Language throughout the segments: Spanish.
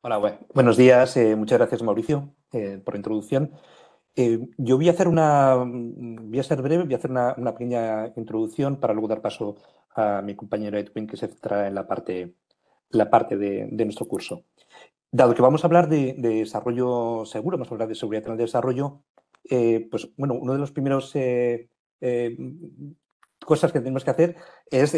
Hola, buenos días. Eh, muchas gracias, Mauricio, eh, por la introducción. Eh, yo voy a hacer una, mm, voy a ser breve, voy a hacer una, pequeña introducción para luego dar paso a mi compañero Edwin, que se centra en la parte, la parte de, nuestro curso. Dado que vamos a hablar de, desarrollo seguro, vamos a hablar de seguridad en el desarrollo, pues bueno, uno de los primeros cosas que tenemos que hacer es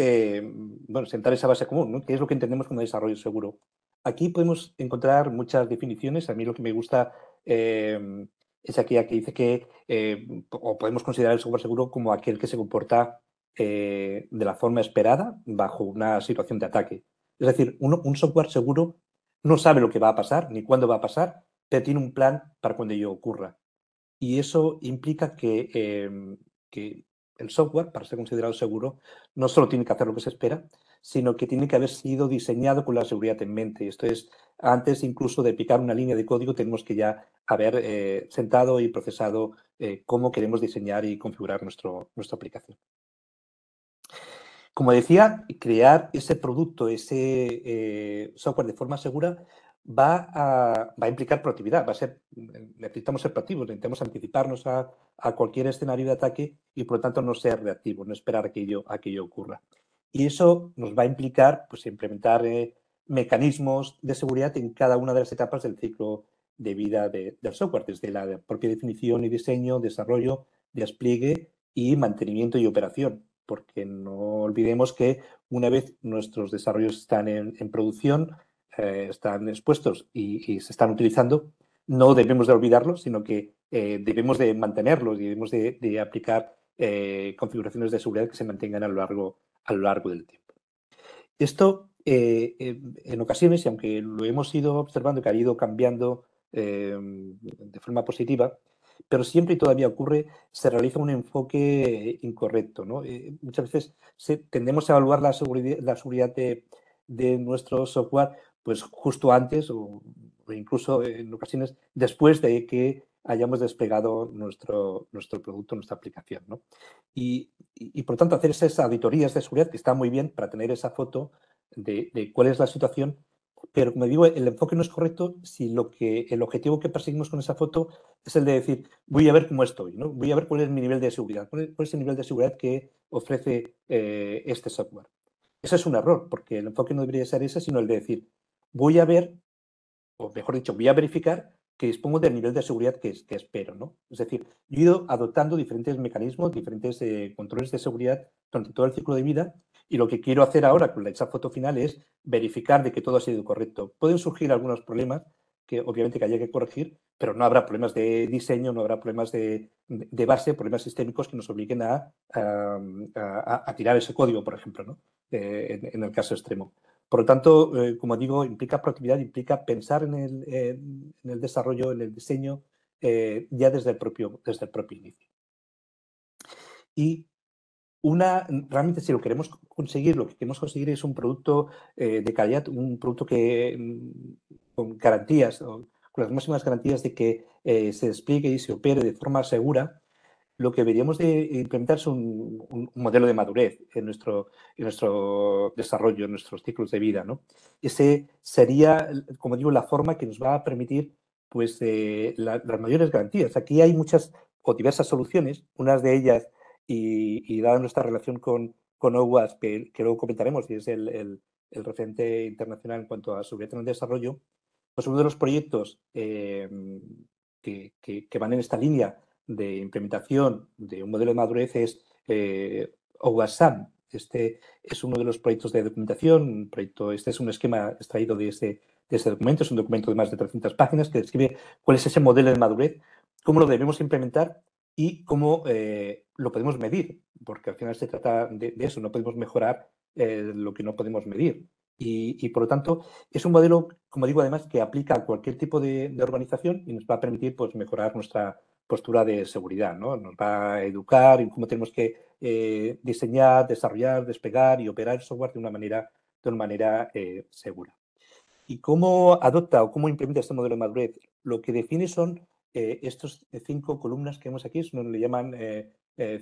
sentar esa base común, que es lo que entendemos como desarrollo seguro? Aquí podemos encontrar muchas definiciones. A mí lo que me gusta em, es aquella que dice que, em, podemos considerar el software seguro como aquel que se comporta eh, de la forma esperada bajo una situación de ataque. Es decir, un software seguro no sabe lo que va a pasar ni cuándo va a pasar, pero tiene un plan para cuando ello ocurra. Y eso implica que em, el software, para ser considerado seguro, no solo tiene que hacer lo que se espera, sino que tiene que haber sido diseñado con la seguridad en mente. Esto es, antes incluso de picar una línea de código, tenemos que ya haber eh, sentado y procesado eh, cómo queremos diseñar y configurar nuestro, nuestra aplicación. Como decía, crear ese producto, ese eh, software de forma segura va a, implicar proactividad, a ser, necesitamos ser proactivos, necesitamos anticiparnos a, cualquier escenario de ataque y por lo tanto no ser reactivos, no esperar que a que ello ocurra. Y eso nos va a implicar pues, implementar eh, mecanismos de seguridad en cada una de las etapas del ciclo de vida del software, desde la propia definición y diseño, desarrollo, despliegue y mantenimiento y operación. Porque no olvidemos que una vez nuestros desarrollos están en, producción, eh, están expuestos y, se están utilizando, no debemos de olvidarlos, sino que eh, debemos de mantenerlos, y debemos de, aplicar configuraciones de seguridad que se mantengan a lo largo a lo largo del tiempo. Esto, eh, eh, en ocasiones, y aunque lo hemos ido observando que ha ido cambiando eh, de forma positiva, pero siempre y todavía ocurre, se realiza un enfoque incorrecto. muchas veces tendemos a evaluar la seguridad, la seguridad de, nuestro software pues justo antes o, incluso en ocasiones después de que hayamos desplegado nuestro, nuestro producto, nuestra aplicación. ¿no? Y, por tanto, hacer esas auditorías de seguridad, que está muy bien para tener esa foto de, cuál es la situación, pero como digo, el enfoque no es correcto si lo que, el objetivo que perseguimos con esa foto es el de decir, voy a ver cómo estoy, ¿no? voy a ver cuál es mi nivel de seguridad, cuál es, el nivel de seguridad que ofrece eh, este software. Ese es un error, porque el enfoque no debería ser ese, sino el de decir, voy a ver, o mejor dicho, voy a verificar que dispongo del nivel de seguridad que, espero. ¿no? Es decir, yo he ido adoptando diferentes mecanismos, diferentes eh, controles de seguridad durante todo el ciclo de vida y lo que quiero hacer ahora con esa foto final es verificar de que todo ha sido correcto. Pueden surgir algunos problemas que obviamente que haya que corregir, pero no habrá problemas de diseño, no habrá problemas de, base, problemas sistémicos que nos obliguen a, a, tirar ese código, por ejemplo, ¿no? Eh, en, el caso extremo. Por lo tanto, eh, como digo, implica proactividad, implica pensar en el, desarrollo, en el diseño, eh, ya desde el, propio, desde el propio inicio. Y una, realmente si lo queremos conseguir, lo que queremos conseguir es un producto eh, de calidad, un producto que mm, con garantías, con las máximas garantías de que se despliegue y se opere de forma segura, lo que deberíamos de implementar es un, modelo de madurez en nuestro, nuestro desarrollo, en nuestros ciclos de vida. ¿no? Ese sería, como digo, la forma que nos va a permitir pues, eh, las mayores garantías. Aquí hay muchas o diversas soluciones, unas de ellas, y, dada nuestra relación con, con OWASP, que, luego comentaremos, y es el, el, referente internacional en cuanto a seguridad en el desarrollo, pues uno de los proyectos eh, que van en esta línea de implementación de un modelo de madurez es eh, Este es uno de los proyectos de documentación, proyecto, este es un esquema extraído de ese de documento, es un documento de más de 300 páginas que describe cuál es ese modelo de madurez, cómo lo debemos implementar y cómo eh, lo podemos medir, porque al final se trata de, eso, no podemos mejorar eh, lo que no podemos medir. Y, por lo tanto, es un modelo, como digo, además, que aplica a cualquier tipo de, organización y nos va a permitir pues, mejorar nuestra, postura de seguridad, ¿no? Nos va a educar en cómo tenemos que eh, diseñar, desarrollar, despegar y operar el software de una manera, de manera eh, segura. ¿Y cómo adopta o cómo implementa este modelo de madurez? Lo que define son eh, estas cinco columnas que vemos aquí, son, le llaman eh,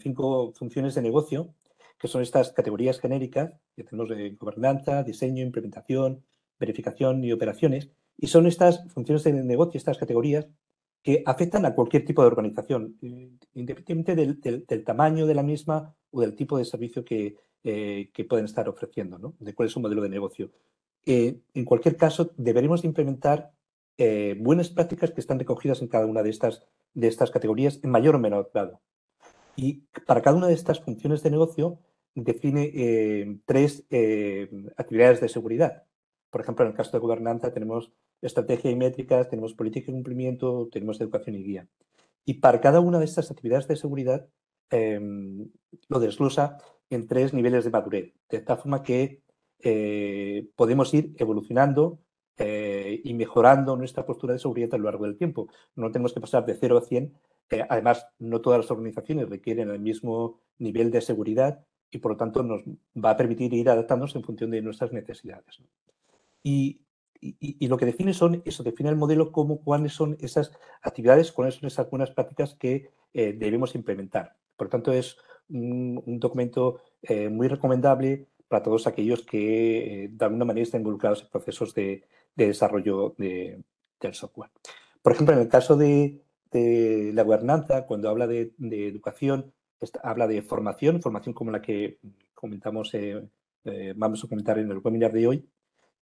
cinco funciones de negocio, que son estas categorías genéricas que tenemos de gobernanza, diseño, implementación, verificación y operaciones. Y son estas funciones de negocio, estas categorías, que afectan a cualquier tipo de organización, eh, independientemente del, tamaño de la misma o del tipo de servicio que, eh, que pueden estar ofreciendo, de cuál es su modelo de negocio. Eh, en cualquier caso, deberemos implementar buenas prácticas que están recogidas en cada una de estas, de estas categorías en mayor o menor grado. Y para cada una de estas funciones de negocio define tres actividades de seguridad. Por ejemplo, en el caso de gobernanza tenemos estrategia y métricas, tenemos política y cumplimiento, tenemos educación y guía. Y para cada una de estas actividades de seguridad em, lo desglosa en tres niveles de madurez, de tal forma que eh, podemos ir evolucionando eh, y mejorando nuestra postura de seguridad a lo largo del tiempo. No tenemos que pasar de 0 a 100. Eh, además, no todas las organizaciones requieren el mismo nivel de seguridad y, por lo tanto, nos va a permitir ir adaptándonos en función de nuestras necesidades. Y y, lo que define son eso, define el modelo como cuáles son esas actividades, cuáles son esas buenas prácticas que eh, debemos implementar. Por lo tanto, es un, documento eh, muy recomendable para todos aquellos que eh, de alguna manera están involucrados en procesos de, desarrollo de, del software. Por ejemplo, en el caso de, la gobernanza, cuando habla de, educación, habla de formación, formación como la que comentamos, vamos a comentar en el webinar de hoy,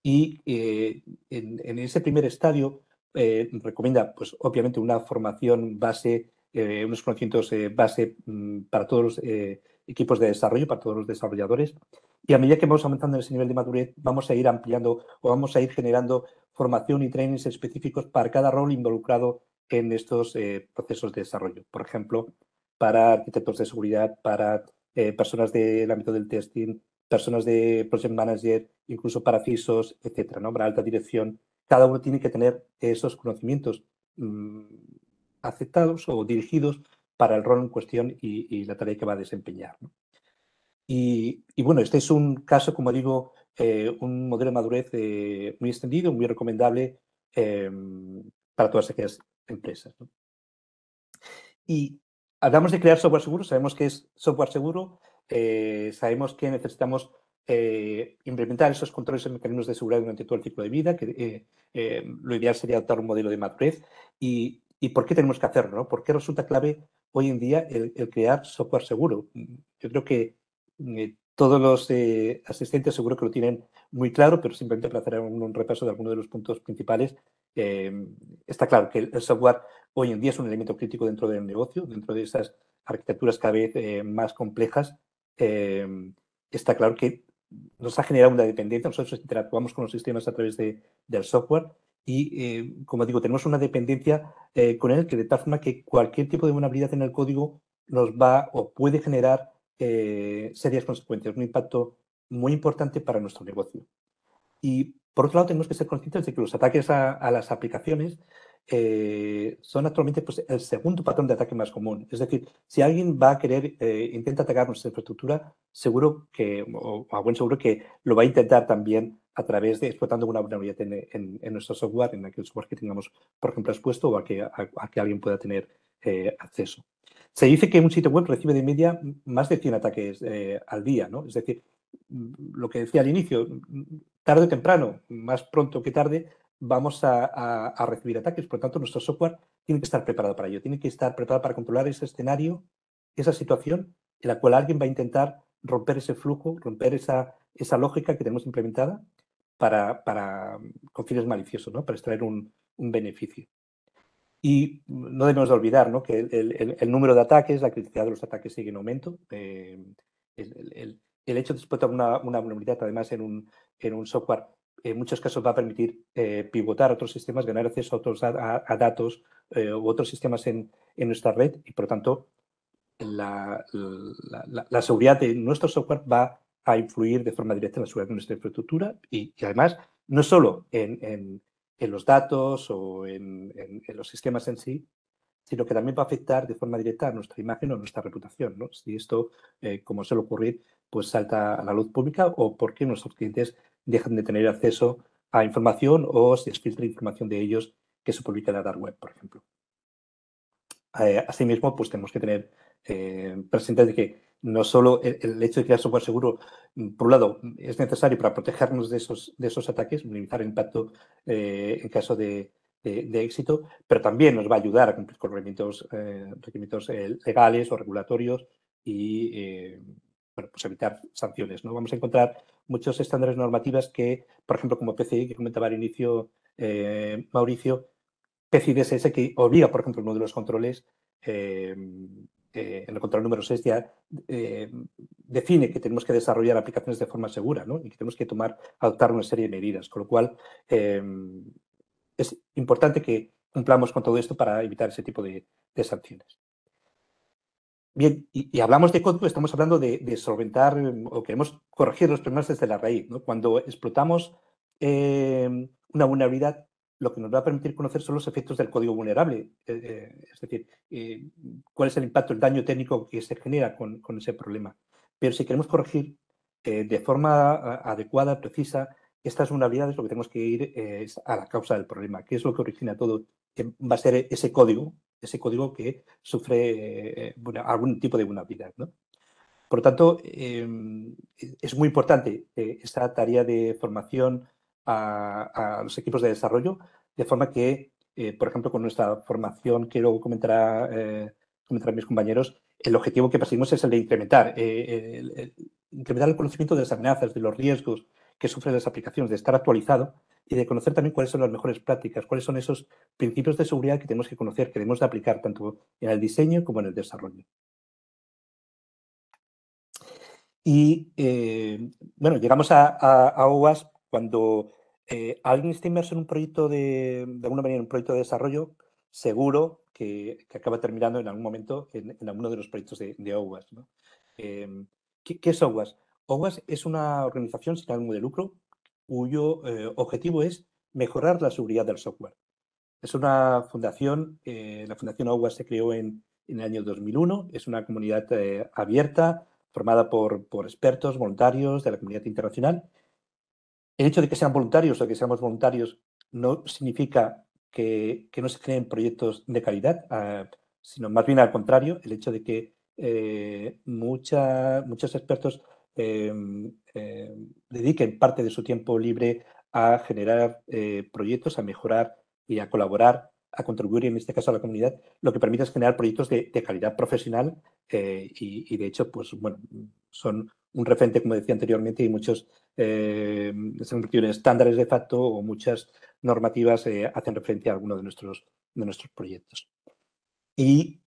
y eh, en, ese primer estadio eh, recomienda, pues obviamente, una formación base, eh, unos conocimientos base mm, para todos los equipos de desarrollo, para todos los desarrolladores. Y a medida que vamos aumentando ese nivel de madurez, vamos a ir ampliando o vamos a ir generando formación y trainings específicos para cada rol involucrado en estos procesos de desarrollo. Por ejemplo, para arquitectos de seguridad, para personas del ámbito del testing, personas de project manager, incluso para CISOs, etcétera, ¿no? Para alta dirección. Cada uno tiene que tener esos conocimientos mm, aceptados o dirigidos para el rol en cuestión y, la tarea que va a desempeñar. Y, bueno, este es un caso, como digo, eh, un modelo de madurez eh, muy extendido, muy recomendable em, para todas aquellas empresas. Y hablamos de crear software seguro, sabemos que es software seguro, eh, sabemos que necesitamos eh, implementar esos controles y mecanismos de seguridad durante todo el ciclo de vida, que eh, lo ideal sería adoptar un modelo de matriz. ¿Y, por qué tenemos que hacerlo? ¿no? ¿Por qué resulta clave hoy en día el, crear software seguro? Yo creo que todos los asistentes seguro que lo tienen muy claro, pero simplemente para hacer un, repaso de algunos de los puntos principales, está claro que el, software hoy en día es un elemento crítico dentro del negocio, dentro de esas arquitecturas cada vez más complejas Em, está claro que nos ha generado una dependencia. Nosotros interactuamos con los sistemas a través de, del software y, em, como digo, tenemos una dependencia eh, con él que de tal forma que cualquier tipo de vulnerabilidad en el código nos va o puede generar eh, serias consecuencias, un impacto muy importante para nuestro negocio. Y, por otro lado, tenemos que ser conscientes de que los ataques a las aplicaciones eh, son actualmente pues, el segundo patrón de ataque más común. Es decir, si alguien va a querer, eh, intenta atacar nuestra infraestructura, seguro que, o a buen seguro que lo va a intentar también a través de explotando una vulnerabilidad en, en, nuestro software, en aquel software que tengamos, por ejemplo, expuesto o a que, a, que alguien pueda tener eh, acceso. Se dice que un sitio web recibe de media más de 100 ataques eh, al día, ¿no? Es decir, mm, lo que decía al inicio, mm, mm, tarde o temprano, más pronto que tarde, vamos a, recibir ataques. Por lo tanto, nuestro software tiene que estar preparado para ello, tiene que estar preparado para controlar ese escenario, esa situación en la cual alguien va a intentar romper ese flujo, romper esa, esa lógica que tenemos implementada para, con fines maliciosos, ¿no? para extraer un, beneficio. Y no debemos olvidar que el, número de ataques, la criticidad de los ataques sigue en aumento. Eh, el, hecho de explotar una, una vulnerabilidad, además, en un software en muchos casos va a permitir eh, pivotar otros sistemas, ganar acceso a otros a, datos eh, u otros sistemas en, nuestra red y, por lo tanto, la, seguridad de nuestro software va a influir de forma directa en la seguridad de nuestra infraestructura y, además, no solo en, los datos o en, los sistemas en sí, sino que también va a afectar de forma directa a nuestra imagen o nuestra reputación. Si esto, eh, como suele ocurrir, pues salta a la luz pública o porque nuestros clientes dejan de tener acceso a información o se filtra información de ellos que se publica en la dark web, por ejemplo. Eh, asimismo, pues tenemos que tener eh, presente de que no solo el, hecho de crear software seguro, mm, por un lado, es necesario para protegernos de esos, de esos ataques, minimizar el impacto eh, en caso de, éxito, pero también nos va a ayudar a cumplir con requerimientos, requerimientos legales o regulatorios y bueno, pues evitar sanciones. ¿no? Vamos a encontrar muchos estándares normativas que, por ejemplo, como PCI, que comentaba al inicio eh, Mauricio, PCI DSS que obliga, por ejemplo, uno de los controles, en eh, eh, el control número 6 ya define que tenemos que desarrollar aplicaciones de forma segura y que tenemos que tomar, adoptar una serie de medidas, con lo cual es importante que cumplamos con todo esto para evitar ese tipo de sanciones. Bien, y, hablamos de código, estamos hablando de, solventar em, o queremos corregir los problemas desde la raíz. Cuando explotamos em, una vulnerabilidad, lo que nos va a permitir conocer son los efectos del código vulnerable, eh, eh, es decir, eh, cuál es el impacto, el daño técnico que se genera con, con ese problema. Pero si queremos corregir de forma adecuada, precisa, estas vulnerabilidades, lo que tenemos que ir es a la causa del problema, que es lo que origina todo, que va a ser ese código ese código que sufre eh, algún tipo de vulnerabilidad. ¿no? Por lo tanto, em, e, es muy importante eh, esta tarea de formación a, los equipos de desarrollo, de forma que, eh, por ejemplo, con nuestra formación que luego comentará, comentarán mis compañeros, el objetivo que perseguimos es el de incrementar, incrementar el conocimiento de las amenazas, de los riesgos, que sufren las aplicaciones, de estar actualizado y de conocer también cuáles son las mejores prácticas, cuáles son esos principios de seguridad que tenemos que conocer, que debemos de aplicar tanto en el diseño como en el desarrollo. Y eh, bueno, llegamos a, a, cuando eh, alguien está inmerso en un proyecto de, de alguna manera, en un proyecto de desarrollo, seguro que, acaba terminando en algún momento en, alguno de los proyectos de, de OWASP. Eh, ¿qué, ¿qué, es OWASP? OWAS es una organización sin ánimo de lucro cuyo eh, objetivo es mejorar la seguridad del software. Es una fundación, eh, la Fundación OWAS se creó en, el año 2001, es una comunidad eh, abierta, formada por, expertos, voluntarios de la comunidad internacional. El hecho de que sean voluntarios o que seamos voluntarios no significa que, no se creen proyectos de calidad, ah, sino más bien al contrario, el hecho de que muchos expertos Em, em, dediquen parte de su tiempo libre a generar eh, proyectos, a mejorar y a colaborar, a contribuir, en este caso a la comunidad, lo que permite es generar proyectos de, calidad profesional eh, y, de hecho, pues bueno, son un referente, como decía anteriormente, y muchos eh, estándares de facto o muchas normativas hacen referencia a alguno de nuestros, de nuestros proyectos. Y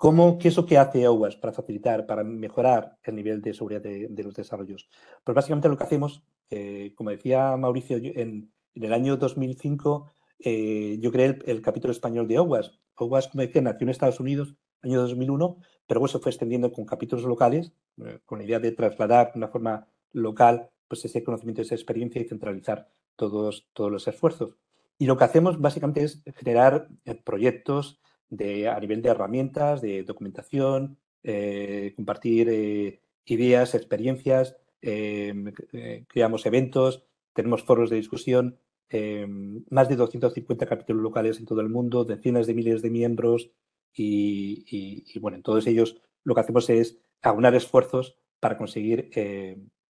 ¿Cómo, ¿Qué es lo que hace OWAS para facilitar, para mejorar el nivel de seguridad de, los desarrollos? Pues básicamente lo que hacemos, eh, como decía Mauricio, en, el año 2005 eh, yo creé el, capítulo español de OWAS. OWAS, como decía, nació en Estados Unidos, año 2001, pero eso se fue extendiendo con capítulos locales, eh, con la idea de trasladar de una forma local pues ese conocimiento, esa experiencia y centralizar todos, todos los esfuerzos. Y lo que hacemos básicamente es generar proyectos, de, a nivel de herramientas, de documentación, eh, compartir eh, ideas, experiencias, em, eh, creamos eventos, tenemos foros de discusión, em, más de 250 capítulos locales en todo el mundo, decenas de miles de miembros y, bueno, en todos ellos lo que hacemos es aunar esfuerzos para conseguir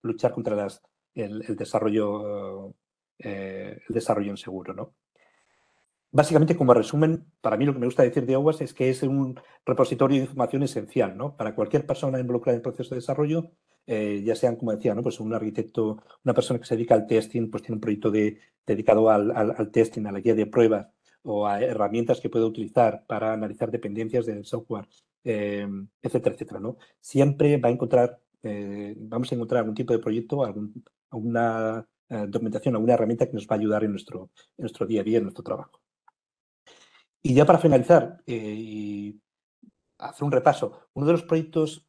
luchar contra el, desarrollo, el desarrollo inseguro, ¿no? Básicamente, como resumen, para mí lo que me gusta decir de OWASP es que es un repositorio de información esencial ¿no? para cualquier persona involucrada en el proceso de desarrollo, eh, ya sean, como decía, ¿no? pues un arquitecto, una persona que se dedica al testing, pues tiene un proyecto dedicado al, testing, a la guía de pruebas o a herramientas que pueda utilizar para analizar dependencias del software, em, etcétera, etcétera. ¿no? Siempre va a encontrar, eh, vamos a encontrar algún tipo de proyecto, algún, alguna eh, documentación, alguna herramienta que nos va a ayudar en nuestro día a día, en nuestro trabajo. Y ya para finalizar, eh, y hacer un repaso, uno de los proyectos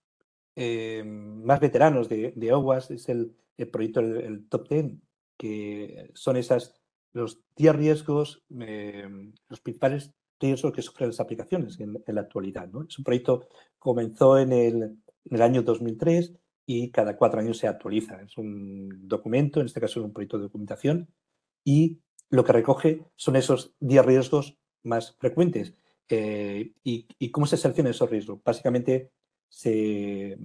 eh, más veteranos de, de es el, proyecto del Top ten, que son esos los 10 riesgos, eh, los principales riesgos que sufren las aplicaciones en, la actualidad. Es un proyecto que comenzó en el, en el año 2003 y cada cuatro años se actualiza. Es un documento, en este caso es un proyecto de documentación, y lo que recoge son esos 10 riesgos más frecuentes. Eh, y, cómo se seleccionan esos riesgos? Básicamente se,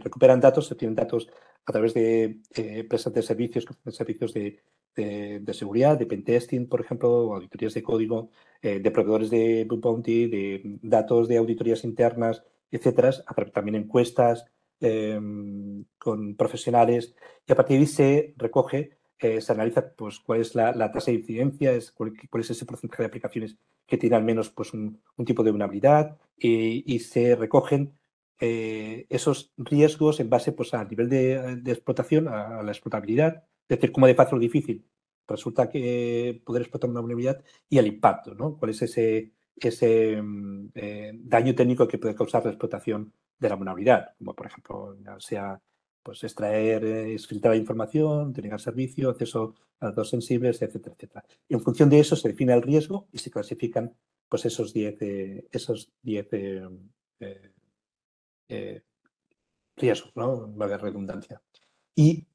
recuperan datos, se tienen datos a través de eh, empresas de servicios, servicios de, de, seguridad, de pentesting, por ejemplo, auditorías de código, eh, de proveedores de Blue Bounty, de datos de auditorías internas, etcétera, también encuestas em, con profesionales, y a partir de ahí se recoge eh, se analiza pues, cuál es la, tasa de incidencia, es, cuál, es ese porcentaje de aplicaciones que tienen al menos pues, un, tipo de vulnerabilidad y, se recogen eh, esos riesgos en base pues, al nivel de, explotación, a, la explotabilidad, es decir, cómo de fácil o difícil resulta que poder explotar una vulnerabilidad y el impacto, ¿no? ¿Cuál es ese, ese mm, eh, daño técnico que puede causar la explotación de la vulnerabilidad? Como por ejemplo, sea pues extraer, filtrar eh, la información, tener servicio, acceso a datos sensibles, etcétera, etcétera. Y en función de eso se define el riesgo y se clasifican pues esos 10 eh, esos diez, eh, riesgos, ¿no? a haber redundancia. Y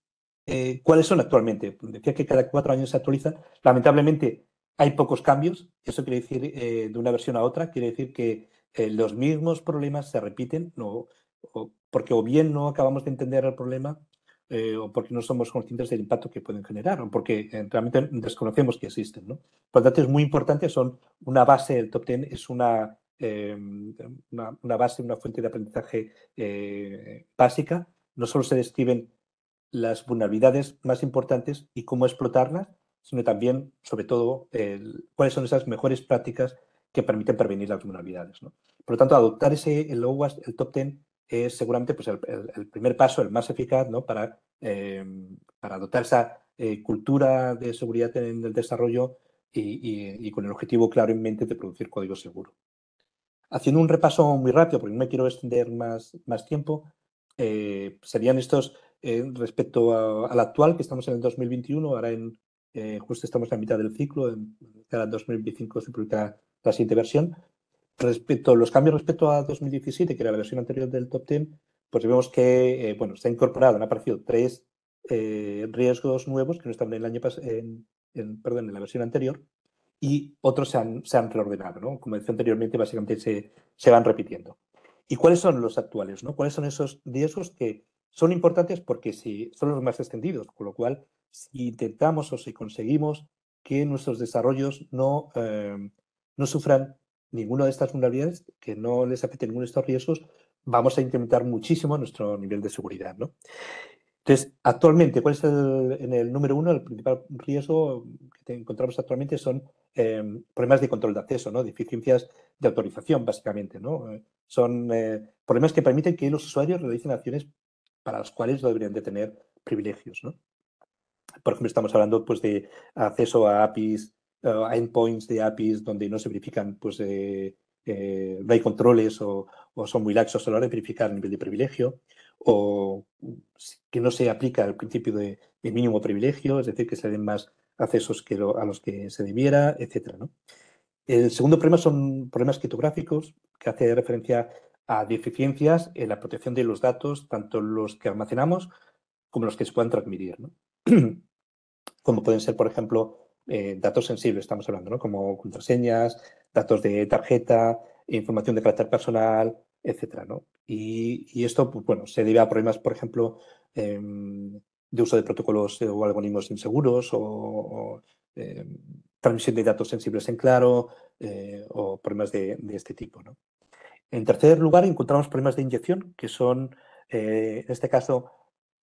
¿cuáles son actualmente? Decía que cada cuatro años se actualiza. Lamentablemente hay pocos cambios. Eso quiere decir de una versión a otra. Quiere decir que los mismos problemas se repiten. No, porque o bien no acabamos de entender el problema eh, o porque no somos conscientes del impacto que pueden generar o porque eh, realmente desconocemos que existen. Por lo tanto, es muy importante, son una base, el top 10 es em, una, una, base, una fuente de aprendizaje eh, básica. No solo se describen las vulnerabilidades más importantes y cómo explotarlas, sino también, sobre todo, cuáles son esas mejores prácticas que permiten prevenir las vulnerabilidades. Por lo tanto, adoptar ese, el el top 10, es seguramente pues, el, primer paso, el más eficaz, ¿no? para, eh, para dotar esa eh, cultura de seguridad en el desarrollo y, con el objetivo claro en mente de producir código seguro. Haciendo un repaso muy rápido, porque no me quiero extender más, más tiempo, eh, serían estos respecto al actual, que estamos en el 2021, ahora en, justo estamos en la mitad del ciclo, en, en 2025 se publica la siguiente versión, respecto a los cambios respecto a 2017, que era la versión anterior del top 10, pues vemos que eh, bueno, se han incorporado, han aparecido tres eh, riesgos nuevos que no estaban en el año en, en, perdón, en la versión anterior y otros se han, se han reordenado, ¿no? Como decía anteriormente, básicamente se, se, van repitiendo. ¿Y cuáles son los actuales? ¿no? ¿Cuáles son esos riesgos que son importantes porque si, son los más extendidos? Con lo cual, si intentamos o si conseguimos que nuestros desarrollos no, eh, no sufran ninguna de estas vulnerabilidades, que no les afecte ninguno de estos riesgos, vamos a incrementar muchísimo nuestro nivel de seguridad. Entonces, actualmente, ¿cuál es el, en el número uno? El principal riesgo que encontramos actualmente son eh, problemas de control de acceso, ¿no? deficiencias de autorización, básicamente. ¿no? Eh, son eh, problemas que permiten que los usuarios realicen acciones para las cuales no deberían de tener privilegios. Por ejemplo, estamos hablando pues, de acceso a APIs eh, endpoints de APIs donde no se verifican pues, eh, eh, no hay controles o, son muy laxos a la hora de verificar el nivel de privilegio o que no se aplica el principio de, mínimo privilegio, es decir, que se den más accesos que a los que se debiera, etc. El segundo problema son problemas criptográficos que hace referencia a deficiencias en la protección de los datos, tanto los que almacenamos como los que se puedan transmitir. como pueden ser, por ejemplo, eh, datos sensibles, estamos hablando, Como contraseñas, datos de tarjeta, información de carácter personal, etcétera, ¿no? Y, esto, pues, bueno, se debe a problemas, por ejemplo, em, de uso de protocolos o algoritmos inseguros o, em, transmisión de datos sensibles en claro eh, o problemas de, este tipo. ¿no? En tercer lugar, encontramos problemas de inyección, que son, eh, en este caso,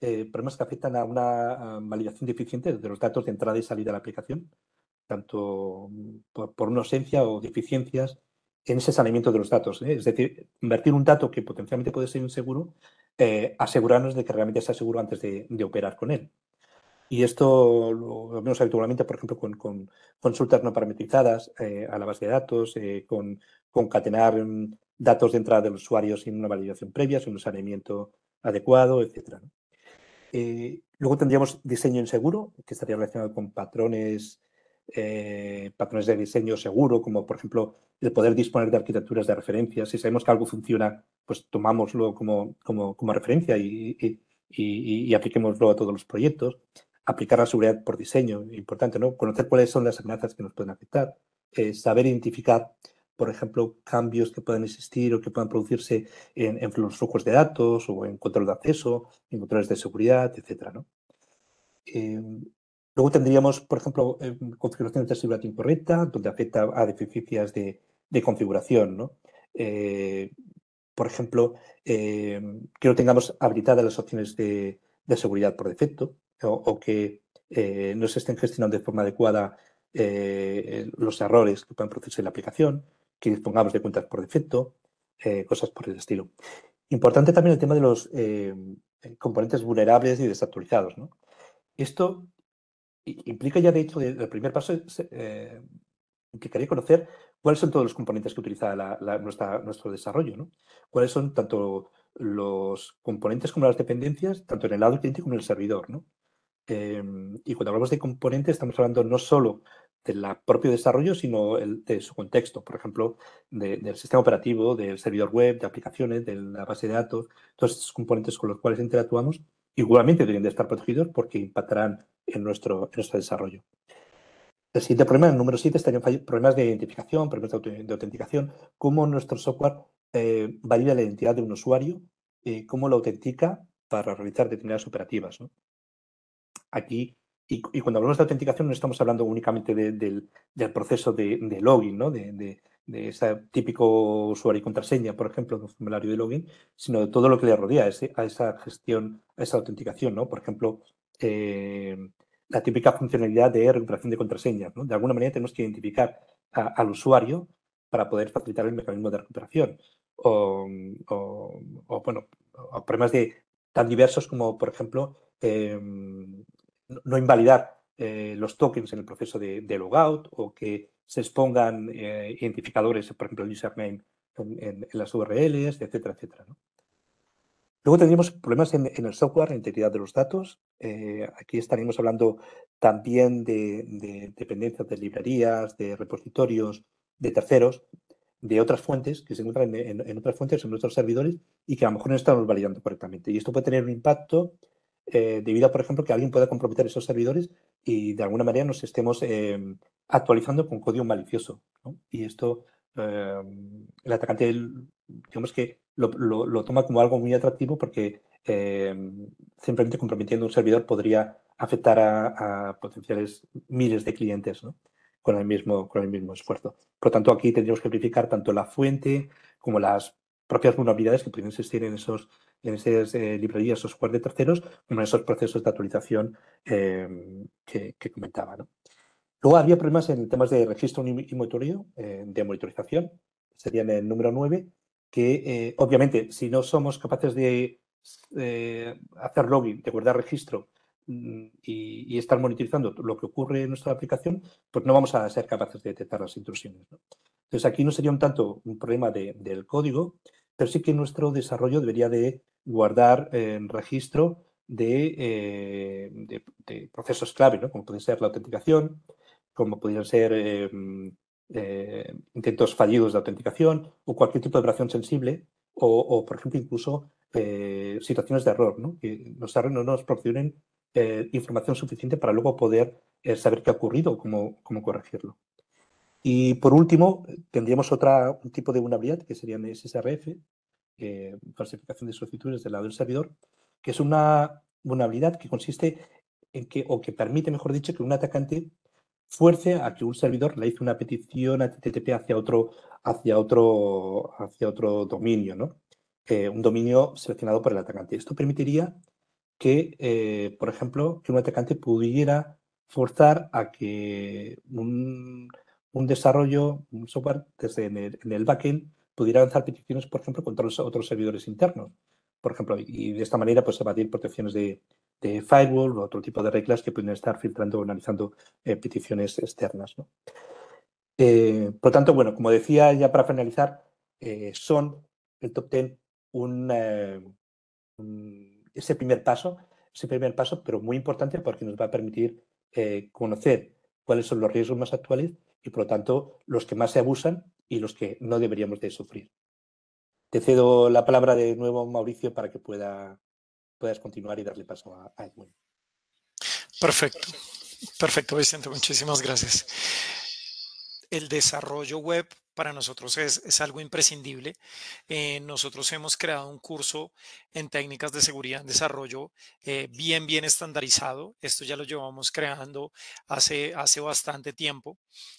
eh, problemas que afectan a una validación deficiente de los datos de entrada y salida de la aplicación, tanto mm, por, una ausencia o deficiencias en ese saneamiento de los datos. ¿eh? Es decir, invertir un dato que potencialmente puede ser inseguro, eh, asegurarnos de que realmente sea seguro antes de, operar con él. Y esto lo, vemos habitualmente, por ejemplo, con, consultas no parametrizadas a la base de datos, con concatenar mm, datos de entrada del usuario sin una validación previa, sin un saneamiento adecuado, etcétera. Eh, luego tendríamos diseño inseguro, que estaría relacionado con patrones, eh, patrones de diseño seguro, como por ejemplo el poder disponer de arquitecturas de referencia. Si sabemos que algo funciona, pues tomámoslo como, como, como referencia y, y, a todos los proyectos. Aplicar la seguridad por diseño, importante, ¿no? Conocer cuáles son las amenazas que nos pueden afectar. Eh, saber identificar por ejemplo, cambios que puedan existir o que puedan producirse en, los flujos de datos o en control de acceso, en controles de seguridad, etc. Eh, luego tendríamos, por ejemplo, configuración eh, configuraciones de seguridad incorrecta, donde afecta a deficiencias de, configuración, eh, por ejemplo, que no tengamos habilitadas las opciones de, seguridad por defecto o, que no se estén gestionando de forma adecuada los errores que pueden producirse en la aplicación que dispongamos de cuentas por defecto, eh, cosas por el estilo. Importante también el tema de los eh, componentes vulnerables y desactualizados. Esto implica ya, de hecho, el primer paso eh, que quería conocer cuáles son todos los componentes que utiliza nuestra, nuestro desarrollo, cuáles son tanto los componentes como las dependencias, tanto en el lado cliente como en el servidor. y cuando hablamos de componentes, estamos hablando no solo del propio desarrollo, sino el, de su contexto, por ejemplo, del sistema operativo, del servidor web, de aplicaciones, de la base de datos, todos estos componentes con los cuales interactuamos, igualmente deberían de estar protegidos porque impactarán en nuestro, nuestro desarrollo. El siguiente problema, el número 7, estarían problemas de identificación, problemas de, autenticación, cómo nuestro software eh, valida la identidad de un usuario, y eh, cómo lo autentica para realizar determinadas operativas. Aquí y, cuando hablamos de autenticación no estamos hablando únicamente del proceso de, login, ¿no? de, ese típico usuario y contraseña, por ejemplo, de un formulario de login, sino de todo lo que le rodea a, ese, a esa gestión, a esa autenticación. ¿no? Por ejemplo, eh, la típica funcionalidad de recuperación de contraseñas. De alguna manera tenemos que identificar al usuario para poder facilitar el mecanismo de recuperación. O, bueno, problemas de, tan diversos como, por ejemplo, em, no invalidar eh, los tokens en el proceso de, logout o que se expongan eh, identificadores, por ejemplo, el username en, las URLs, etcétera, etcétera. Luego tendríamos problemas en, el software, en la integridad de los datos. Eh, aquí estaríamos hablando también de, dependencias de librerías, de repositorios, de terceros, de otras fuentes que se encuentran en, en, otras fuentes, en nuestros servidores y que a lo mejor no estamos validando correctamente. Y esto puede tener un impacto eh, debido a, por ejemplo, que alguien pueda comprometer esos servidores y de alguna manera nos estemos em, actualizando con código malicioso. Y esto em, el atacante, digamos que lo, lo, toma como algo muy atractivo porque em, simplemente comprometiendo un servidor podría afectar a, potenciales miles de clientes con, el mismo, con el mismo esfuerzo. Por lo tanto, aquí tendríamos que verificar tanto la fuente como las propias vulnerabilidades que pueden existir en esos en esas librerías o software de terceros, en esos procesos de actualización eh, que, comentaba. Luego había problemas en temas de registro y monitoreo, eh, de monitorización, serían el número 9, que eh, obviamente si no somos capaces de hacer login, de guardar registro mm, y, estar monitorizando lo que ocurre en nuestra aplicación, pues no vamos a ser capaces de detectar las intrusiones. Entonces aquí no sería un tanto un problema del código, pero sí que nuestro desarrollo debería de guardar en registro de, eh, procesos clave, como puede ser la autenticación, como podrían ser em, eh, intentos fallidos de autenticación o cualquier tipo de operación sensible o, por ejemplo, incluso eh, situaciones de error, ¿no? que nos, no nos proporcionen información suficiente para luego poder saber qué ha ocurrido o cómo corregirlo. Y por último, tendríamos otro tipo de vulnerabilidad que serían SSRF, falsificación de solicitudes del lado del servidor, que es una vulnerabilidad que consiste en que, o que permite, mejor dicho, que un atacante fuerce a que un servidor le hice una petición a HTTP hacia otro, hacia otro, hacia otro dominio, ¿no? Eh, un dominio seleccionado por el atacante. Esto permitiría que, eh, por ejemplo, que un atacante pudiera forzar a que un un desarrollo, un software desde el, backend pudiera lanzar peticiones, por ejemplo, contra los otros servidores internos. Por ejemplo, y de esta manera pues evadir protecciones de, firewall o otro tipo de reglas que pueden estar filtrando o analizando eh, peticiones externas. Eh, por lo tanto, bueno, como decía ya para finalizar, eh, son el top 10 un, ese primer paso, ese primer paso, pero muy importante porque nos va a permitir conocer cuáles son los riesgos más actuales y por lo tanto los que más se abusan y los que no deberíamos de sufrir. Te cedo la palabra de nuevo, Mauricio, para que pueda, puedas continuar y darle paso a, a Edwin. Perfecto, perfecto, Vicente, muchísimas gracias. El desarrollo web para nosotros es, algo imprescindible. Eh, nosotros hemos creado un curso en técnicas de seguridad en desarrollo eh, bien, bien estandarizado. Esto ya lo llevamos creando hace, hace bastante tiempo,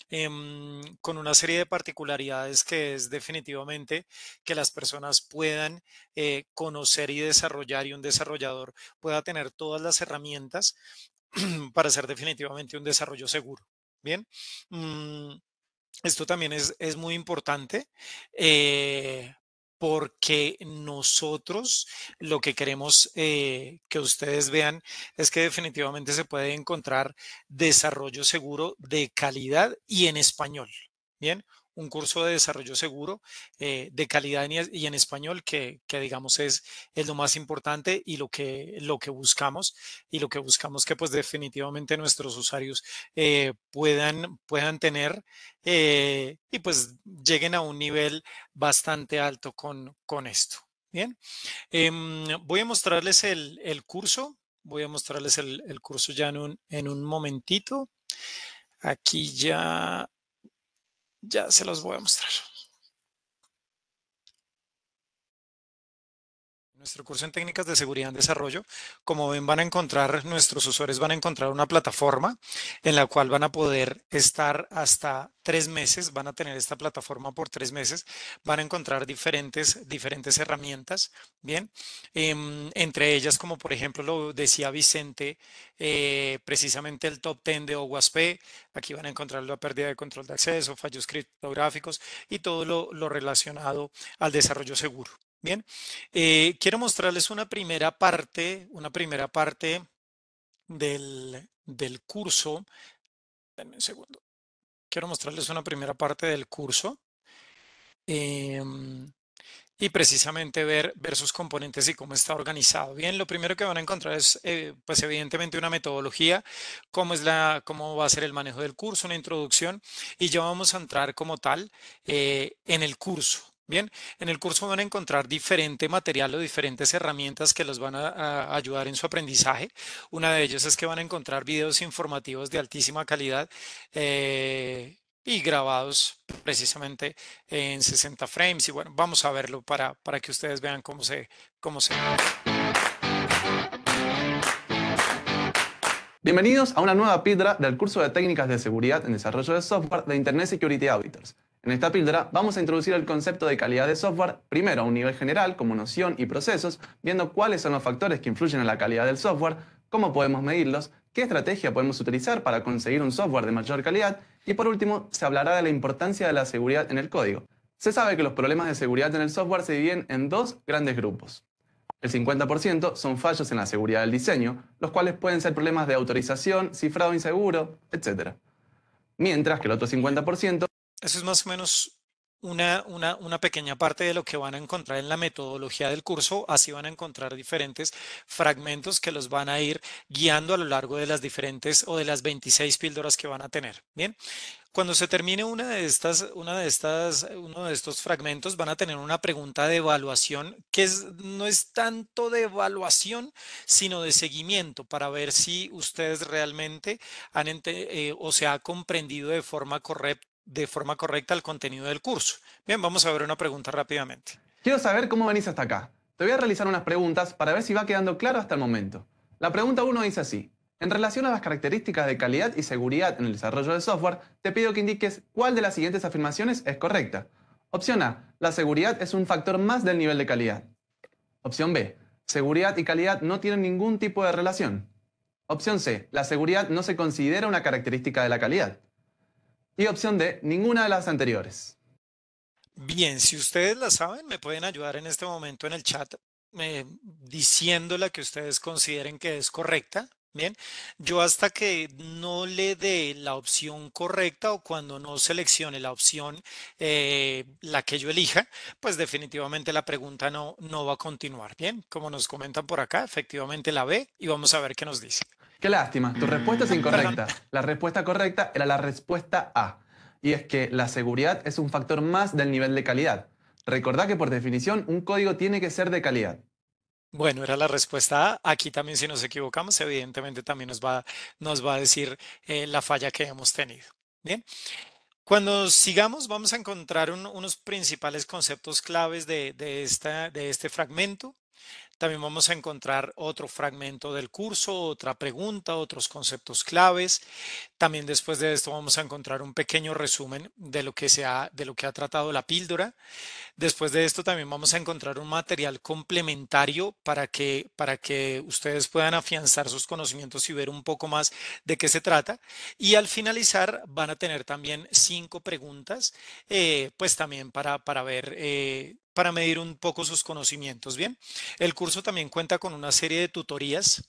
em, con una serie de particularidades que es definitivamente que las personas puedan eh, conocer y desarrollar y un desarrollador pueda tener todas las herramientas para ser definitivamente un desarrollo seguro. Bien. Mm, esto también es, muy importante eh, porque nosotros lo que queremos eh, que ustedes vean es que definitivamente se puede encontrar desarrollo seguro de calidad y en español. Bien, un curso de desarrollo seguro, eh, de calidad y en español, que, digamos es, es, lo más importante y lo que, lo que buscamos, y lo que buscamos que pues definitivamente nuestros usuarios eh, puedan, puedan tener eh, y pues lleguen a un nivel bastante alto con, con esto. Bien, em, voy a mostrarles el, curso, voy a mostrarles el, curso ya en un momentito. Aquí ya ya se los voy a mostrar. nuestro curso en técnicas de seguridad en desarrollo. Como ven, van a encontrar, nuestros usuarios van a encontrar una plataforma en la cual van a poder estar hasta tres meses, van a tener esta plataforma por tres meses, van a encontrar diferentes, diferentes herramientas, ¿bien? Em, entre ellas, como por ejemplo lo decía Vicente, eh, precisamente el top 10 de OWASP, aquí van a encontrar la pérdida de control de acceso, fallos criptográficos y todo lo relacionado al desarrollo seguro. Bien, eh, quiero mostrarles una primera parte, una primera parte del, curso. Déjenme un segundo. Quiero mostrarles una primera parte del curso. Em, y precisamente ver, ver, sus componentes y cómo está organizado. Bien, lo primero que van a encontrar es, eh, pues evidentemente, una metodología, cómo, es la, cómo va a ser el manejo del curso, una introducción, y ya vamos a entrar como tal eh, en el curso. Bien, en el curso van a encontrar diferente material o diferentes herramientas que los van a, ayudar en su aprendizaje. Una de ellas es que van a encontrar videos informativos de altísima calidad eh, y grabados precisamente en 60 frames. Y bueno, vamos a verlo para, para que ustedes vean cómo se... Cómo se... Bienvenidos a una nueva piedra del curso de técnicas de seguridad en desarrollo de software de Internet Security Auditors. En esta píldora vamos a introducir el concepto de calidad de software primero a un nivel general como noción y procesos, viendo cuáles son los factores que influyen en la calidad del software, cómo podemos medirlos, qué estrategia podemos utilizar para conseguir un software de mayor calidad y por último se hablará de la importancia de la seguridad en el código. Se sabe que los problemas de seguridad en el software se dividen en dos grandes grupos. El 50% son fallos en la seguridad del diseño, los cuales pueden ser problemas de autorización, cifrado inseguro, etc. Mientras que el otro 50% eso es más o menos una, una, pequeña parte de lo que van a encontrar en la metodología del curso. Así van a encontrar diferentes fragmentos que los van a ir guiando a lo largo de las diferentes o de las 26 píldoras que van a tener. Bien. Cuando se termine una de estas, una de estas, uno de estos fragmentos, van a tener una pregunta de evaluación que es, no es tanto de evaluación, sino de seguimiento para ver si ustedes realmente han eh, o se ha comprendido de forma correcta de forma correcta el contenido del curso. Bien, vamos a ver una pregunta rápidamente. Quiero saber cómo venís hasta acá. Te voy a realizar unas preguntas para ver si va quedando claro hasta el momento. La pregunta 1 dice así. En relación a las características de calidad y seguridad en el desarrollo de software, te pido que indiques cuál de las siguientes afirmaciones es correcta. Opción A. La seguridad es un factor más del nivel de calidad. Opción B. Seguridad y calidad no tienen ningún tipo de relación. Opción C. La seguridad no se considera una característica de la calidad. Y opción D, ninguna de las anteriores. Bien, si ustedes la saben, me pueden ayudar en este momento en el chat eh, diciéndole diciendo la que ustedes consideren que es correcta. Bien, yo hasta que no le dé la opción correcta o cuando no seleccione la opción, eh, la que yo elija, pues definitivamente la pregunta no, no va a continuar. Bien, como nos comentan por acá, efectivamente la ve y vamos a ver qué nos dice. Qué lástima, tu respuesta es mm. incorrecta. La respuesta correcta era la respuesta A, y es que la seguridad es un factor más del nivel de calidad. Recordá que por definición un código tiene que ser de calidad. Bueno, era la respuesta A. Aquí también si nos equivocamos, evidentemente también nos va, nos va a decir eh, la falla que hemos tenido. Bien. Cuando sigamos vamos a encontrar unos principales conceptos claves de, esta, de este fragmento. También vamos a encontrar otro fragmento del curso, otra pregunta, otros conceptos claves. También después de esto vamos a encontrar un pequeño resumen de lo que, se ha, de lo que ha tratado la píldora. Después de esto también vamos a encontrar un material complementario para que, para que ustedes puedan afianzar sus conocimientos y ver un poco más de qué se trata. Y al finalizar van a tener también cinco preguntas, eh, pues también para, para ver... Eh, para medir un poco sus conocimientos. Bien, el curso también cuenta con una serie de tutorías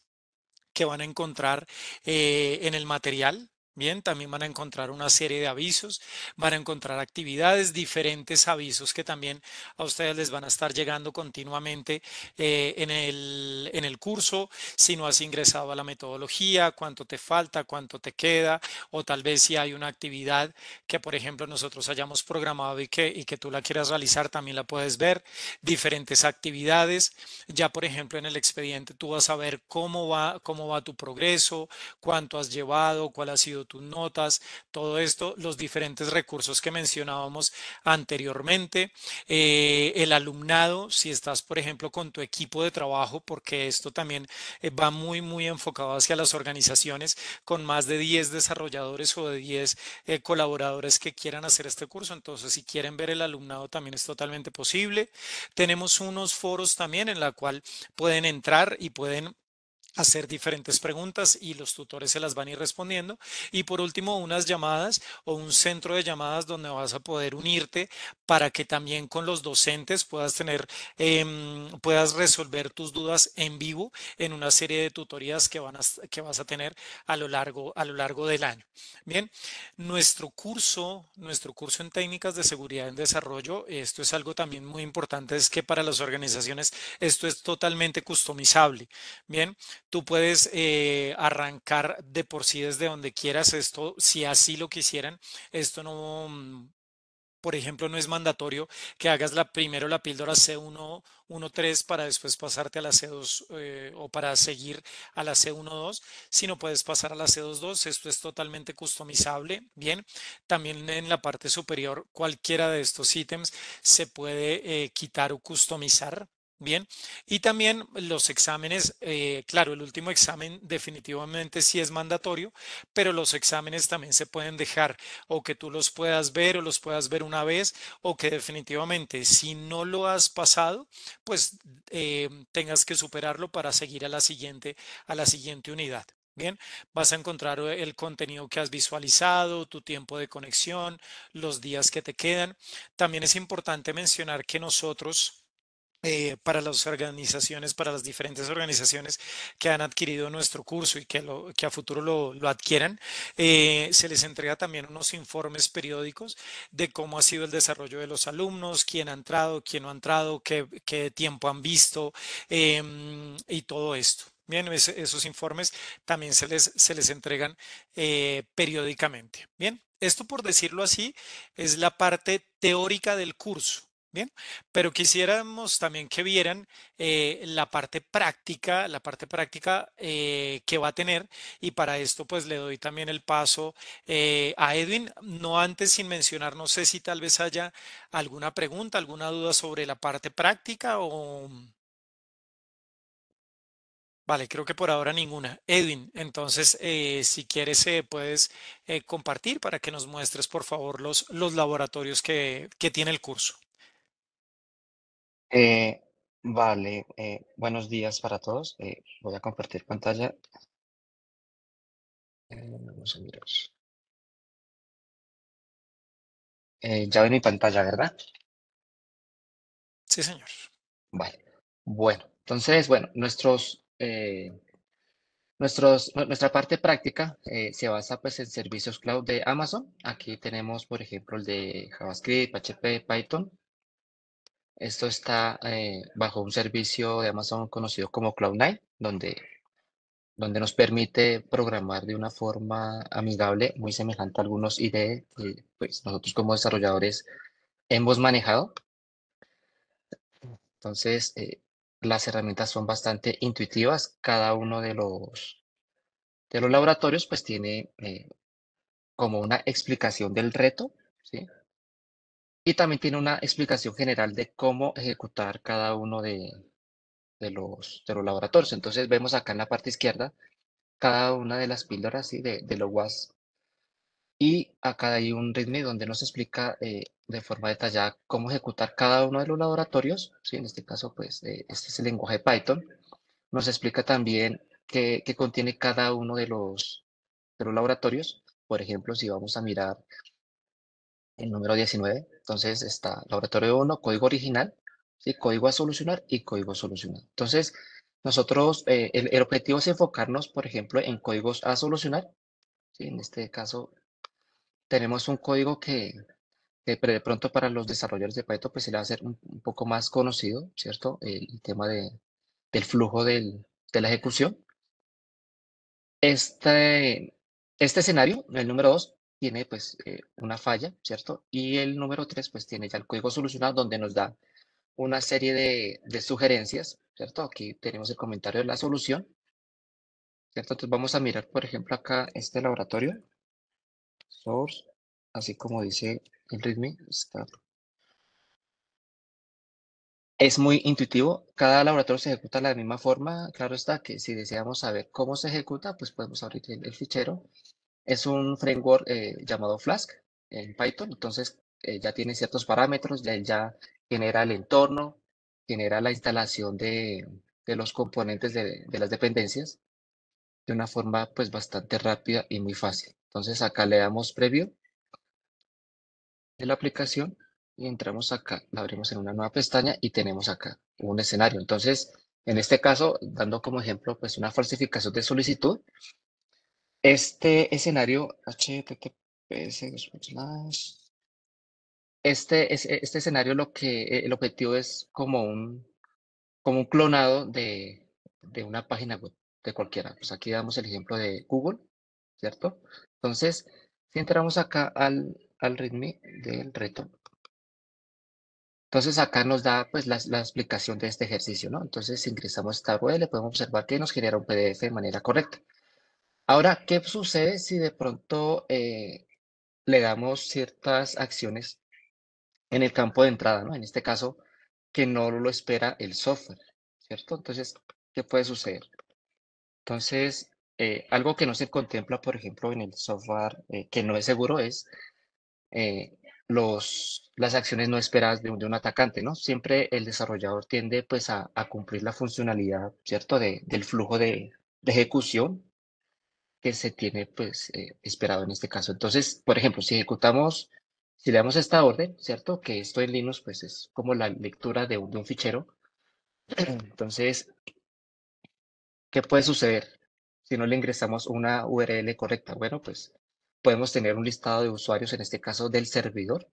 que van a encontrar eh, en el material Bien, también van a encontrar una serie de avisos, van a encontrar actividades, diferentes avisos que también a ustedes les van a estar llegando continuamente eh, en, el, en el curso, si no has ingresado a la metodología, cuánto te falta, cuánto te queda, o tal vez si hay una actividad que, por ejemplo, nosotros hayamos programado y que, y que tú la quieras realizar, también la puedes ver, diferentes actividades. Ya, por ejemplo, en el expediente tú vas a ver cómo va, cómo va tu progreso, cuánto has llevado, cuál ha sido tu tus notas, todo esto, los diferentes recursos que mencionábamos anteriormente, eh, el alumnado, si estás, por ejemplo, con tu equipo de trabajo, porque esto también eh, va muy, muy enfocado hacia las organizaciones con más de 10 desarrolladores o de 10 eh, colaboradores que quieran hacer este curso. Entonces, si quieren ver el alumnado, también es totalmente posible. Tenemos unos foros también en la cual pueden entrar y pueden hacer diferentes preguntas y los tutores se las van a ir respondiendo. Y por último, unas llamadas o un centro de llamadas donde vas a poder unirte para que también con los docentes puedas tener, em, puedas resolver tus dudas en vivo en una serie de tutorías que, van que vas a tener a lo, largo, a lo largo del año. Bien, nuestro curso, nuestro curso en técnicas de seguridad en desarrollo, esto es algo también muy importante, es que para las organizaciones esto es totalmente customizable. Bien, Tú puedes eh, arrancar de por sí desde donde quieras esto, si así lo quisieran. Esto no, mm, por ejemplo, no es mandatorio que hagas la, primero la píldora c 113 para después pasarte a la C2 eh, o para seguir a la C1.2, sino puedes pasar a la C2.2. Esto es totalmente customizable. Bien, también en la parte superior, cualquiera de estos ítems se puede eh, quitar o customizar. Bien, y también los exámenes, eh, claro, el último examen definitivamente sí es mandatorio, pero los exámenes también se pueden dejar o que tú los puedas ver o los puedas ver una vez o que definitivamente si no lo has pasado, pues eh, tengas que superarlo para seguir a la siguiente, a la siguiente unidad. Bien, vas a encontrar eh, el contenido que has visualizado, tu tiempo de conexión, los días que te quedan. También es importante mencionar que nosotros eh, para las organizaciones, para las diferentes organizaciones que han adquirido nuestro curso y que, a futuro lo, adquieran. Eh, se les entrega también unos informes periódicos de cómo ha sido el desarrollo de los alumnos, quién ha entrado, quién no ha entrado, qué, tiempo han visto em, y todo esto. Bien, esos informes también se les, se les entregan eh, periódicamente. Bien, esto por decirlo así es la parte teórica del curso pero quisiéramos también que vieran eh, la parte práctica, la parte práctica eh, que va a tener y para esto pues le doy también el paso eh, a Edwin. No antes sin mencionar, no sé si tal vez haya alguna pregunta, alguna duda sobre la parte práctica o... Vale, creo que por ahora ninguna. Edwin, entonces, si quieres, puedes compartir para que nos muestres, por favor, los, laboratorios que tiene el curso. Eh, vale, eh, buenos días para todos. Eh, voy a compartir pantalla. ya ven mi pantalla, ¿verdad? Sí, señor. Vale. Bueno, entonces, bueno, nuestros, nuestros, nuestra parte práctica se basa pues en servicios cloud de Amazon. Aquí tenemos, por ejemplo, el de JavaScript, PHP, Python. Esto está eh, bajo un servicio de Amazon conocido como Cloud9, donde, donde nos permite programar de una forma amigable, muy semejante a algunos IDE que pues, nosotros como desarrolladores hemos manejado. Entonces, eh, las herramientas son bastante intuitivas. Cada uno de los, de los laboratorios pues tiene eh, como una explicación del reto, ¿sí? Y también tiene una explicación general de cómo ejecutar cada uno de, los, de los laboratorios. Entonces vemos acá en la parte izquierda cada una de las píldoras y de, los WAS. Y acá hay un README donde nos explica eh, de forma detallada cómo ejecutar cada uno de los laboratorios. ¿sí? En este caso, pues, eh, este es el lenguaje Python. Nos explica también qué, contiene cada uno de los, de los laboratorios. Por ejemplo, si vamos a mirar el número 19, entonces está laboratorio 1, código original, ¿sí? código a solucionar y código solucionado. Entonces, nosotros, eh, el, objetivo es enfocarnos, por ejemplo, en códigos a solucionar. ¿sí? En este caso, tenemos un código que, que de pronto para los desarrolladores de Python pues se le va a hacer un, poco más conocido, ¿cierto? El, tema de, del flujo de la ejecución. Este, este escenario, el número 2, tiene pues eh, una falla, ¿cierto? Y el número 3 pues tiene ya el código solucionado donde nos da una serie de, sugerencias, ¿cierto? Aquí tenemos el comentario de la solución, ¿cierto? Entonces vamos a mirar, por ejemplo, acá este laboratorio, source, así como dice el readme, start. es muy intuitivo, cada laboratorio se ejecuta de la misma forma, claro está que si deseamos saber cómo se ejecuta, pues podemos abrir el fichero es un framework eh, llamado Flask en Python, entonces eh, ya tiene ciertos parámetros, ya, genera el entorno, genera la instalación de, los componentes de, de, las dependencias de una forma pues bastante rápida y muy fácil. Entonces acá le damos preview de la aplicación y entramos acá, la abrimos en una nueva pestaña y tenemos acá un escenario. Entonces, en este caso, dando como ejemplo pues una falsificación de solicitud, este escenario, https, este, es, e, este escenario lo que e, el objetivo es como un, como un clonado de, de una página web de cualquiera. Pues aquí damos el ejemplo de Google, ¿cierto? Entonces, si entramos acá al, al readme del reto, entonces acá nos da pues la, la, explicación de este ejercicio, ¿no? Entonces, si ingresamos esta URL, podemos observar que nos genera un PDF de manera correcta. Ahora, ¿qué sucede si de pronto eh, le damos ciertas acciones en el campo de entrada, ¿no? En este caso, que no lo espera el software, ¿cierto? Entonces, ¿qué puede suceder? Entonces, eh, algo que no se contempla, por ejemplo, en el software eh, que no es seguro es los, las acciones no esperadas de un, atacante, ¿no? Siempre el desarrollador tiende pues a, cumplir la funcionalidad, ¿cierto? De, del flujo de, de, ejecución se tiene pues eh, esperado en este caso. Entonces, por ejemplo, si ejecutamos, si le damos esta orden, ¿cierto? Que esto en Linux pues es como la lectura de un, de un fichero. Entonces, ¿qué puede suceder si no le ingresamos una URL correcta? Bueno, pues podemos tener un listado de usuarios, en este caso del servidor,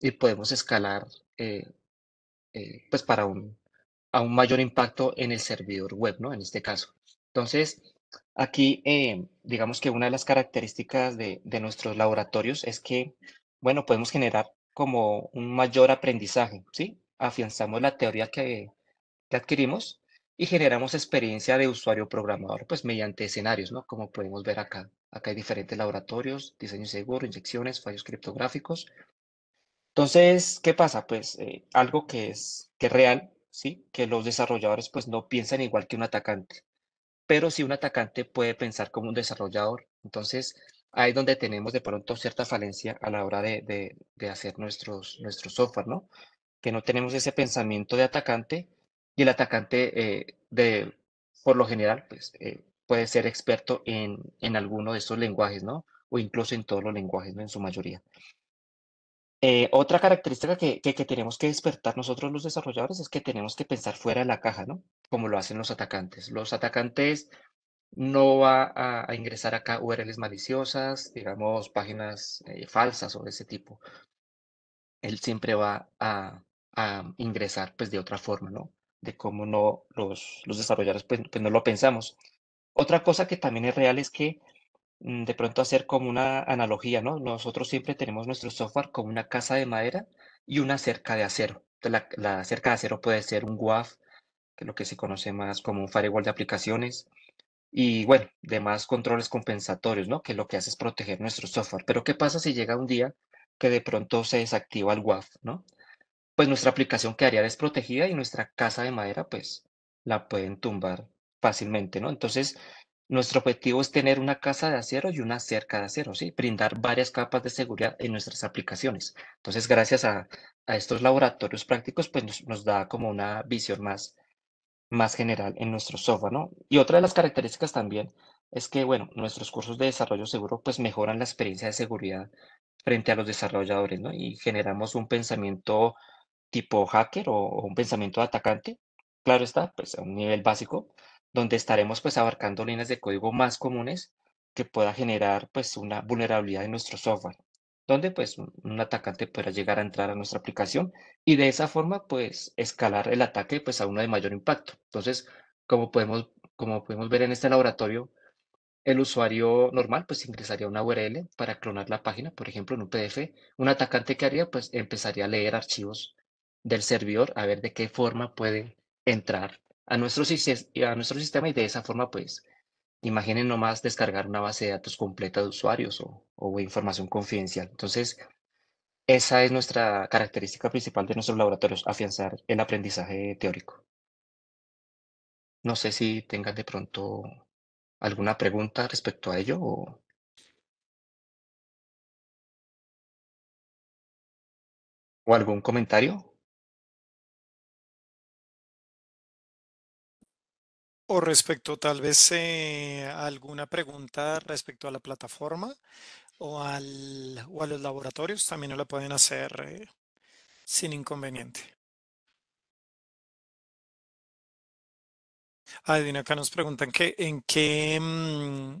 y podemos escalar eh, eh, pues para un, a un mayor impacto en el servidor web, ¿no? En este caso. Entonces, Aquí, eh, digamos que una de las características de, nuestros laboratorios es que, bueno, podemos generar como un mayor aprendizaje, ¿sí? Afianzamos la teoría que, adquirimos y generamos experiencia de usuario programador, pues mediante escenarios, ¿no? Como podemos ver acá. Acá hay diferentes laboratorios, diseño seguro, inyecciones, fallos criptográficos. Entonces, ¿qué pasa? Pues eh, algo que es, que es real, ¿sí? Que los desarrolladores pues no piensan igual que un atacante pero si un atacante puede pensar como un desarrollador. Entonces, ahí es donde tenemos de pronto cierta falencia a la hora de, hacer nuestros, nuestro software, ¿no? Que no tenemos ese pensamiento de atacante y el atacante, eh, de, por lo general, pues, eh, puede ser experto en, en alguno de esos lenguajes, ¿no? O incluso en todos los lenguajes, ¿no? En su mayoría. Eh, otra característica que, que, tenemos que despertar nosotros los desarrolladores es que tenemos que pensar fuera de la caja, ¿no? Como lo hacen los atacantes. Los atacantes no va a, ingresar acá URLs maliciosas, digamos, páginas eh, falsas o de ese tipo. Él siempre va a, a, ingresar, pues, de otra forma, ¿no? De cómo no los, los desarrolladores, pues, no lo pensamos. Otra cosa que también es real es que Mm, de pronto hacer como una analogía, ¿no? Nosotros siempre tenemos nuestro software como una casa de madera y una cerca de acero. la, la, cerca de acero puede ser un WAF, que es lo que se conoce más como un firewall de aplicaciones, y bueno, demás controles compensatorios, ¿no? Que lo que hace es proteger nuestro software. Pero ¿qué pasa si llega un día que de pronto se desactiva el WAF, ¿no? Pues nuestra aplicación que quedaría desprotegida y nuestra casa de madera, pues, la pueden tumbar fácilmente, ¿no? Entonces, nuestro objetivo es tener una casa de acero y una cerca de acero, ¿sí? brindar varias capas de seguridad en nuestras aplicaciones. Entonces, gracias a, estos laboratorios prácticos, pues nos, da como una visión más, más general en nuestro software. Y otra de las características también es que, bueno, nuestros cursos de desarrollo seguro pues mejoran la experiencia de seguridad frente a los desarrolladores, ¿no? Y generamos un pensamiento tipo hacker o, un pensamiento atacante, claro está, pues a un nivel básico, donde estaremos pues abarcando líneas de código más comunes que pueda generar pues una vulnerabilidad en nuestro software, donde pues un atacante pueda llegar a entrar a nuestra aplicación y de esa forma pues escalar el ataque pues a uno de mayor impacto. Entonces, como podemos, como podemos ver en este laboratorio, el usuario normal pues ingresaría una URL para clonar la página, por ejemplo, en un PDF. Un atacante que haría pues empezaría a leer archivos del servidor a ver de qué forma puede entrar a nuestro, a nuestro sistema y de esa forma, pues, imaginen nomás descargar una base de datos completa de usuarios o, información confidencial. Entonces, esa es nuestra característica principal de nuestros laboratorios, afianzar el aprendizaje teórico. No sé si tengan de pronto alguna pregunta respecto a ello ¿O algún comentario? O respecto tal vez eh, alguna pregunta respecto a la plataforma o, al, a los laboratorios, también la pueden hacer eh, sin inconveniente. Adivina, ah, acá nos preguntan en qué, mm,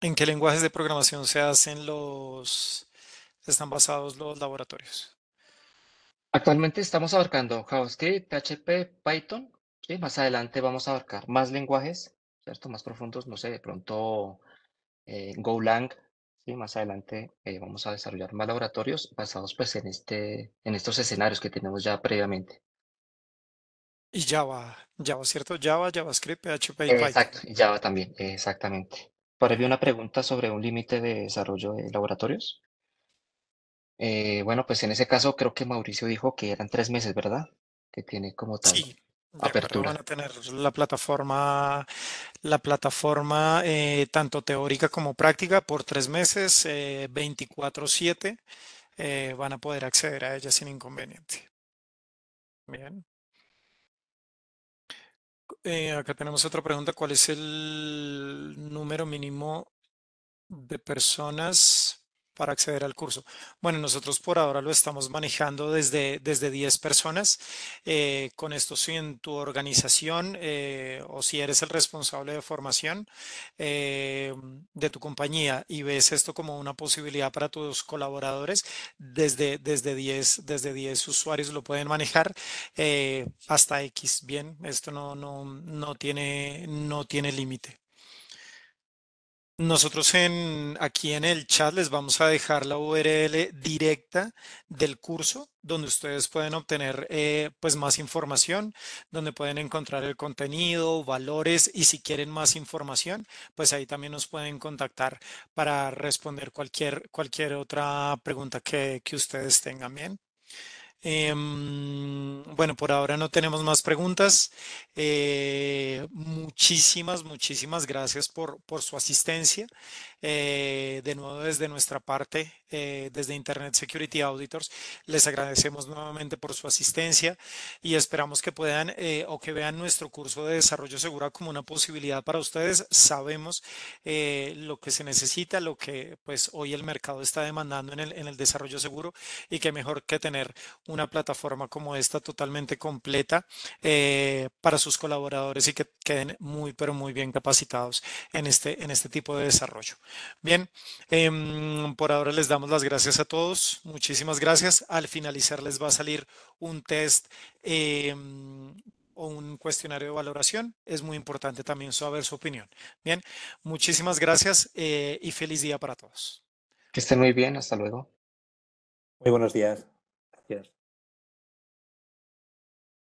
en qué lenguajes de programación se hacen los, están basados los laboratorios. Actualmente estamos abarcando JavaScript, PHP, Python ¿sí? Más adelante vamos a abarcar más lenguajes, ¿cierto? Más profundos, no sé, de pronto eh, Golang, ¿sí? Más adelante eh, vamos a desarrollar más laboratorios basados pues en, este, en estos escenarios que tenemos ya previamente. Y Java, Java, ¿cierto? Java, JavaScript, PHP Python. Exacto, Java también, exactamente. Por ahí una pregunta sobre un límite de desarrollo de laboratorios. Eh, bueno, pues en ese caso creo que Mauricio dijo que eran tres meses, ¿verdad? Que tiene como tal. Van a tener la plataforma, la plataforma eh, tanto teórica como práctica por tres meses, 24/7. Eh, eh, van a poder acceder a ella sin inconveniente. Bien. acá tenemos otra pregunta. ¿Cuál es el número mínimo de personas para acceder al curso? Bueno, nosotros por ahora lo estamos manejando desde, desde 10 personas. Eh, con esto, si en tu organización eh, o si eres el responsable de formación eh, de tu compañía y ves esto como una posibilidad para tus colaboradores, desde, desde, 10, desde usuarios lo pueden manejar hasta X. Bien, esto no, no tiene, no tiene límite. Nosotros en, aquí en el chat les vamos a dejar la URL directa del curso donde ustedes pueden obtener eh, pues más información, donde pueden encontrar el contenido, valores y si quieren más información, pues ahí también nos pueden contactar para responder cualquier, cualquier otra pregunta que, que ustedes tengan. Bien, Em, bueno, por ahora no tenemos más preguntas. Eh, muchísimas, muchísimas gracias por, por su asistencia. Eh, de nuevo desde nuestra parte, eh, desde Internet Security Auditors, les agradecemos nuevamente por su asistencia y esperamos que puedan eh, o que vean nuestro curso de desarrollo seguro como una posibilidad para ustedes. Sabemos lo que se necesita, lo que pues hoy el mercado está demandando en el, en el desarrollo seguro y que mejor que tener una plataforma como esta totalmente completa para sus colaboradores y que queden muy, pero muy bien capacitados en este, en este tipo de desarrollo. Bien, em, por ahora les damos las gracias a todos. Muchísimas gracias. Al finalizar les va a salir un test em, o un cuestionario de valoración. Es muy importante también saber su opinión. Bien, muchísimas gracias eh, y feliz día para todos. Que estén muy bien. Hasta luego. Muy buenos días. Gracias.